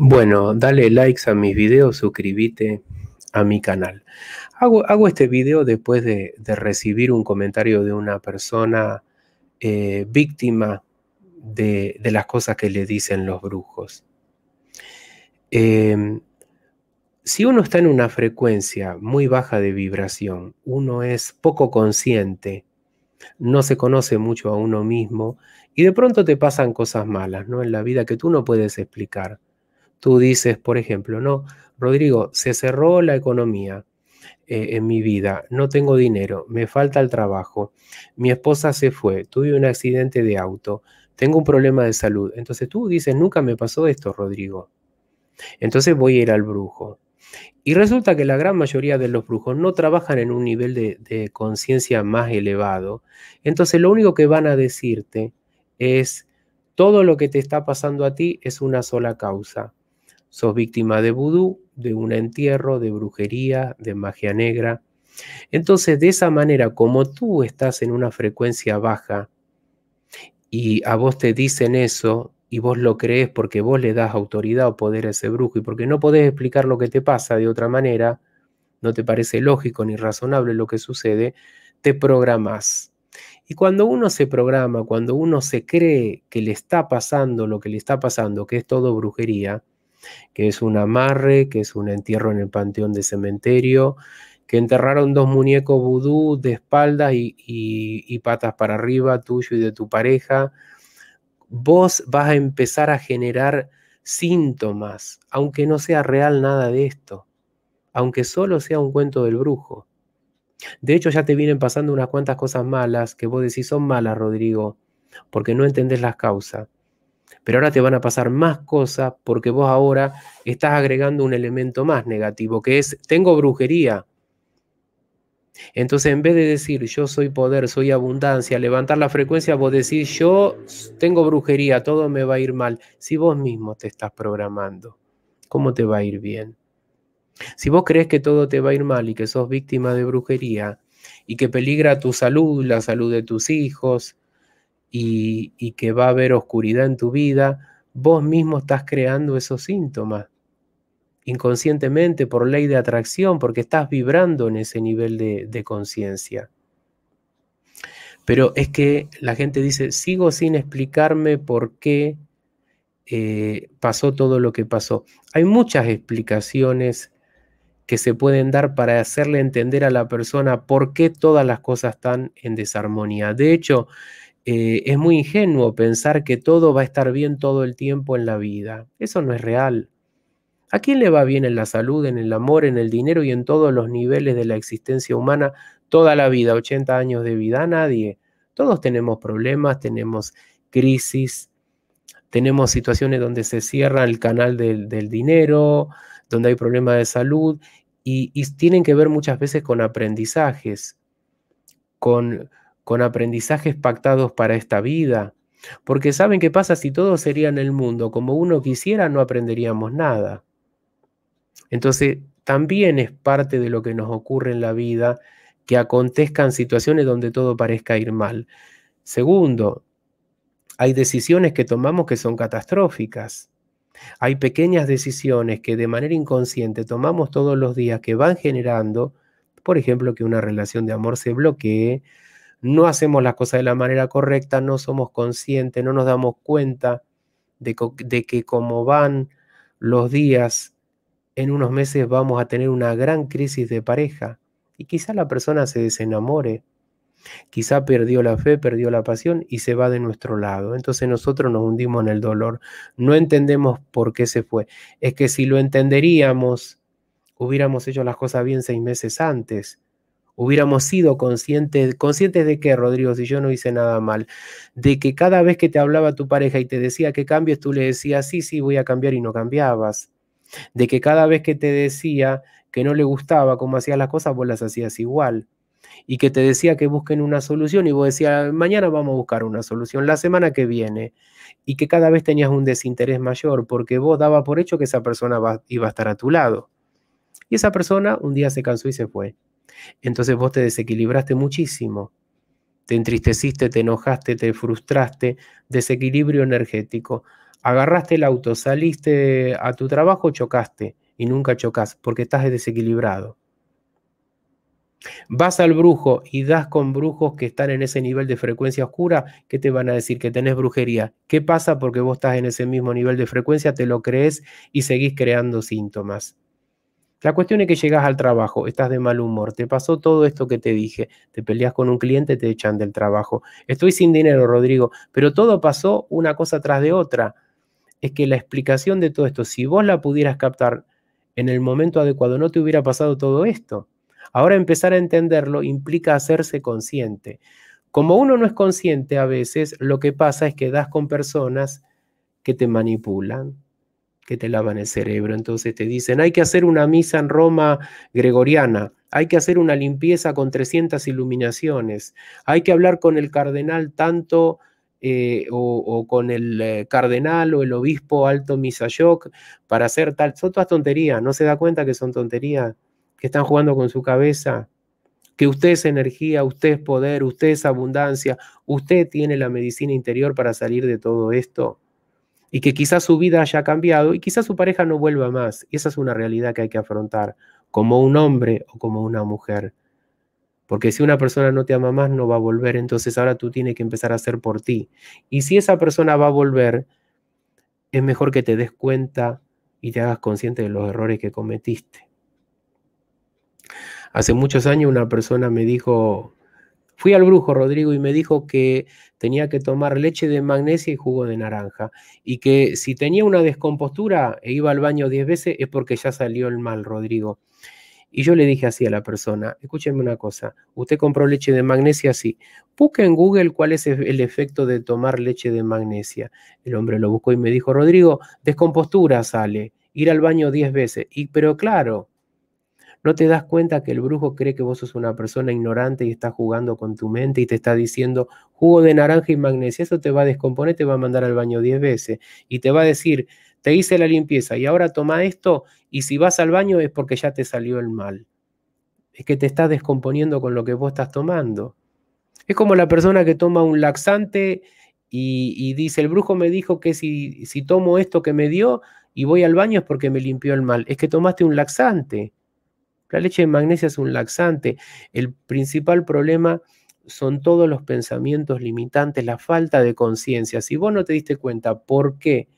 Bueno, dale likes a mis videos, suscríbete a mi canal. Hago, este video después de, recibir un comentario de una persona eh, víctima de, las cosas que le dicen los brujos. Em, si uno está en una frecuencia muy baja de vibración, uno es poco consciente, no se conoce mucho a uno mismo y de pronto te pasan cosas malas ¿no? en la vida que tú no puedes explicar. Tú dices, por ejemplo, no, Rodrigo, se cerró la economía eh, en mi vida, no tengo dinero, me falta el trabajo, mi esposa se fue, tuve un accidente de auto, tengo un problema de salud. Entonces tú dices, nunca me pasó esto, Rodrigo. Entonces voy a ir al brujo. Y resulta que la gran mayoría de los brujos no trabajan en un nivel de conciencia más elevado. Entonces lo único que van a decirte es, todo lo que te está pasando a ti es una sola causa sos víctima de vudú, de un entierro, de brujería, de magia negra. Entonces, de esa manera, como tú estás en una frecuencia baja y a vos te dicen eso y vos lo crees porque vos le das autoridad o poder a ese brujo y porque no podés explicar lo que te pasa de otra manera, no te parece lógico ni razonable lo que sucede, te programás. Y cuando uno se programa, cuando uno se cree que le está pasando lo que le está pasando, que es todo brujería, que es un amarre, que es un entierro en el panteón de cementerio, que enterraron dos muñecos vudú de espaldas y, y patas para arriba, tuyo y de tu pareja. Vos vas a empezar a generar síntomas, aunque no sea real nada de esto, aunque solo sea un cuento del brujo. De hecho, ya te vienen pasando unas cuantas cosas malas que vos decís son malas, Rodrigo, porque no entendés las causas. Pero ahora te van a pasar más cosas porque vos ahora estás agregando un elemento más negativo, que es, tengo brujería. Entonces, en vez de decir yo soy poder, soy abundancia, levantar la frecuencia, vos decís yo tengo brujería, todo me va a ir mal. Si vos mismo te estás programando, ¿cómo te va a ir bien? Si vos crees que todo te va a ir mal y que sos víctima de brujería y que peligra tu salud, la salud de tus hijos, y, que va a haber oscuridad en tu vida, vos mismo estás creando esos síntomas inconscientemente por ley de atracción, porque estás vibrando en ese nivel de, conciencia. Pero es que la gente dice, sigo sin explicarme por qué eh, pasó todo lo que pasó. Hay muchas explicaciones que se pueden dar para hacerle entender a la persona por qué todas las cosas están en desarmonía. De hecho, eh, es muy ingenuo pensar que todo va a estar bien todo el tiempo en la vida. Eso no es real. ¿A quién le va bien en la salud, en el amor, en el dinero y en todos los niveles de la existencia humana toda la vida, 80 años de vida? A nadie. Todos tenemos problemas, tenemos crisis, tenemos situaciones donde se cierra el canal del, del dinero, donde hay problemas de salud y, y tienen que ver muchas veces con aprendizajes, con, con aprendizajes pactados para esta vida, porque saben qué pasa si todo sería en el mundo como uno quisiera, no aprenderíamos nada. Entonces, también es parte de lo que nos ocurre en la vida que acontezcan situaciones donde todo parezca ir mal. Segundo, hay decisiones que tomamos que son catastróficas. Hay pequeñas decisiones que de manera inconsciente tomamos todos los días que van generando, por ejemplo, que una relación de amor se bloquee, no hacemos las cosas de la manera correcta, no somos conscientes, no nos damos cuenta de, que como van los días, en unos meses vamos a tener una gran crisis de pareja y quizá la persona se desenamore, quizá perdió la fe, perdió la pasión y se va de nuestro lado. Entonces nosotros nos hundimos en el dolor, no entendemos por qué se fue. Es que si lo entenderíamos, hubiéramos hecho las cosas bien seis meses antes hubiéramos sido conscientes, conscientes de que, Rodrigo, si yo no hice nada mal, de que cada vez que te hablaba tu pareja y te decía que cambies, tú le decías, sí, sí, voy a cambiar y no cambiabas, de que cada vez que te decía que no le gustaba cómo hacías las cosas, vos las hacías igual. Y que te decía que busquen una solución y vos decías, mañana vamos a buscar una solución, la semana que viene. Y que cada vez tenías un desinterés mayor porque vos daba por hecho que esa persona iba a estar a tu lado. Y esa persona un día se cansó y se fue. Entonces vos te desequilibraste muchísimo. Te entristeciste, te enojaste, te frustraste, desequilibrio energético. Agarraste el auto, saliste a tu trabajo, chocaste y nunca chocas porque estás desequilibrado. Vas al brujo y das con brujos que están en ese nivel de frecuencia oscura, que te van a decir? Que tenés brujería. ¿Qué pasa? Porque vos estás en ese mismo nivel de frecuencia, te lo crees y seguís creando síntomas. La cuestión es que llegas al trabajo, estás de mal humor, te pasó todo esto que te dije, te peleas con un cliente, te echan del trabajo. Estoy sin dinero, Rodrigo, pero todo pasó una cosa tras de otra. Es que la explicación de todo esto, si vos la pudieras captar en el momento adecuado, no te hubiera pasado todo esto. Ahora empezar a entenderlo implica hacerse consciente. Como uno no es consciente a veces, lo que pasa es que das con personas que te manipulan, que te lavan el cerebro. Entonces te dicen, hay que hacer una misa en Roma gregoriana, hay que hacer una limpieza con 300 iluminaciones, hay que hablar con el cardenal tanto eh, o, con el eh, cardenal o el obispo alto Misayoc para hacer tal. Son todas tonterías, no se da cuenta que son tonterías, que están jugando con su cabeza, que usted es energía, usted es poder, usted es abundancia, usted tiene la medicina interior para salir de todo esto y que quizás su vida haya cambiado y quizás su pareja no vuelva más. Y esa es una realidad que hay que afrontar como un hombre o como una mujer. Porque si una persona no te ama más, no va a volver, entonces ahora tú tienes que empezar a hacer por ti. Y si esa persona va a volver, es mejor que te des cuenta y te hagas consciente de los errores que cometiste. Hace muchos años una persona me dijo, Fui al brujo, Rodrigo, y me dijo que tenía que tomar leche de magnesia y jugo de naranja, y que si tenía una descompostura e iba al baño 10 veces es porque ya salió el mal, Rodrigo. Y yo le dije así a la persona, escúcheme una cosa, usted compró leche de magnesia, sí. Busque en Google cuál es el efecto de tomar leche de magnesia. El hombre lo buscó y me dijo, Rodrigo, descompostura sale, ir al baño 10 veces. Y pero claro, ¿No te das cuenta que el brujo cree que vos sos una persona ignorante y está jugando con tu mente y te está diciendo jugo de naranja y magnesia? Eso te va a descomponer, te va a mandar al baño 10 veces y te va a decir, te hice la limpieza y ahora toma esto y si vas al baño es porque ya te salió el mal. Es que te estás descomponiendo con lo que vos estás tomando. Es como la persona que toma un laxante y, y dice, el brujo me dijo que si, si tomo esto que me dio y voy al baño es porque me limpió el mal. Es que tomaste un laxante. La leche de magnesia es un laxante. El principal problema son todos los pensamientos limitantes, la falta de conciencia. Si vos no te diste cuenta por qué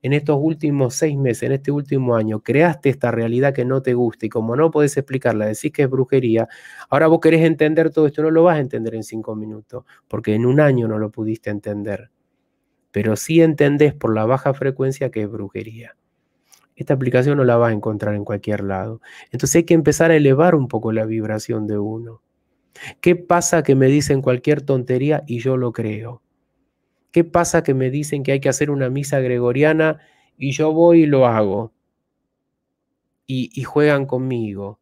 en estos últimos seis meses, en este último año, creaste esta realidad que no te gusta y como no podés explicarla, decís que es brujería, ahora vos querés entender todo esto, no lo vas a entender en cinco minutos, porque en un año no lo pudiste entender. Pero sí entendés por la baja frecuencia que es brujería. Esta aplicación no la vas a encontrar en cualquier lado. Entonces hay que empezar a elevar un poco la vibración de uno. ¿Qué pasa que me dicen cualquier tontería y yo lo creo? ¿Qué pasa que me dicen que hay que hacer una misa gregoriana y yo voy y lo hago? Y, y juegan conmigo.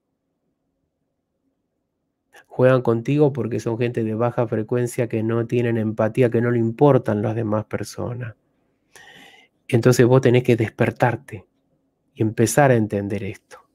Juegan contigo porque son gente de baja frecuencia que no tienen empatía, que no le importan las demás personas. Entonces vos tenés que despertarte y empezar a entender esto.